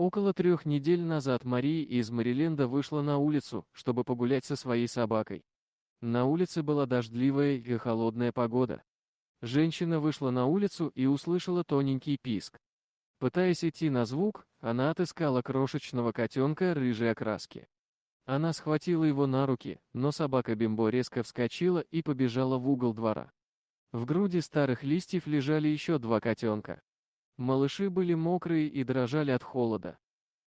Около трех недель назад Мария из Мариленда вышла на улицу, чтобы погулять со своей собакой. На улице была дождливая и холодная погода. Женщина вышла на улицу и услышала тоненький писк. Пытаясь идти на звук, она отыскала крошечного котенка рыжей окраски. Она схватила его на руки, но собака Бимбо резко вскочила и побежала в угол двора. В груди старых листьев лежали еще два котенка. Малыши были мокрые и дрожали от холода.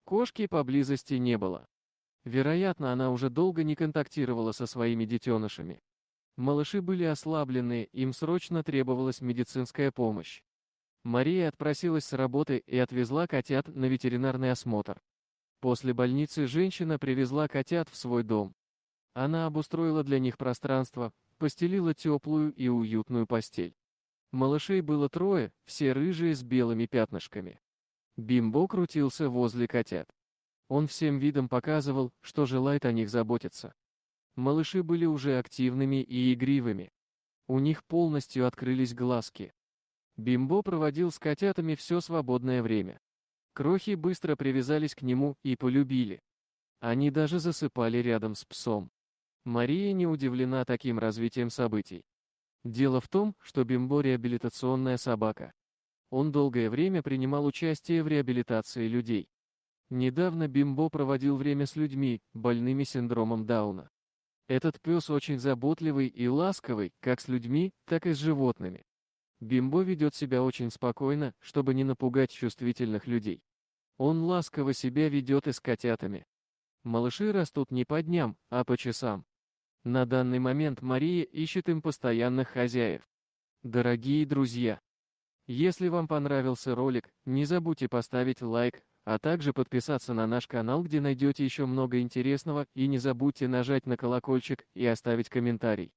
Кошки поблизости не было. Вероятно, она уже долго не контактировала со своими детенышами. Малыши были ослаблены, им срочно требовалась медицинская помощь. Мария отпросилась с работы и отвезла котят на ветеринарный осмотр. После больницы женщина привезла котят в свой дом. Она обустроила для них пространство, постелила теплую и уютную постель. Малышей было трое, все рыжие с белыми пятнышками. Бимбо крутился возле котят. Он всем видом показывал, что желает о них заботиться. Малыши были уже активными и игривыми. У них полностью открылись глазки. Бимбо проводил с котятами все свободное время. Крохи быстро привязались к нему и полюбили. Они даже засыпали рядом с псом. Мария не удивлена таким развитием событий. Дело в том, что Бимбо реабилитационная собака. Он долгое время принимал участие в реабилитации людей. Недавно Бимбо проводил время с людьми, больными синдромом Дауна. Этот пес очень заботливый и ласковый, как с людьми, так и с животными. Бимбо ведет себя очень спокойно, чтобы не напугать чувствительных людей. Он ласково себя ведет и с котятами. Малыши растут не по дням, а по часам. На данный момент Мария ищет им постоянных хозяев. Дорогие друзья! Если вам понравился ролик, не забудьте поставить лайк, а также подписаться на наш канал, где найдете еще много интересного, и не забудьте нажать на колокольчик и оставить комментарий.